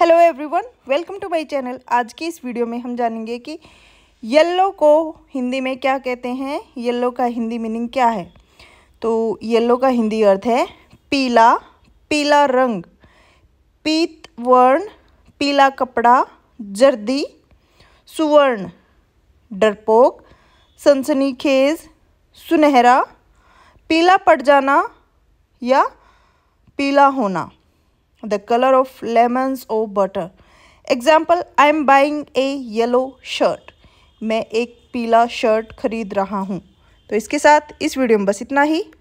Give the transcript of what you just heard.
Hello everyone welcome to my channel आज की इस वीडियो में हम जानेंगे कि येलो को हिंदी में क्या कहते हैं येलो का हिंदी मीनिंग क्या है तो येलो का हिंदी अर्थ है पीला पीला रंग पीत वर्ण पीला कपड़ा जर्दी सुवर्ण डरपोक सनसनीखेज सुनहरा पीला पड़ जाना या पीला होना the color of lemons or butter. Example I am buying a yellow shirt मैं एक पीला शर्ट खरीद रहा हूँ तो इसके साथ इस वीडियो में बस इतना ही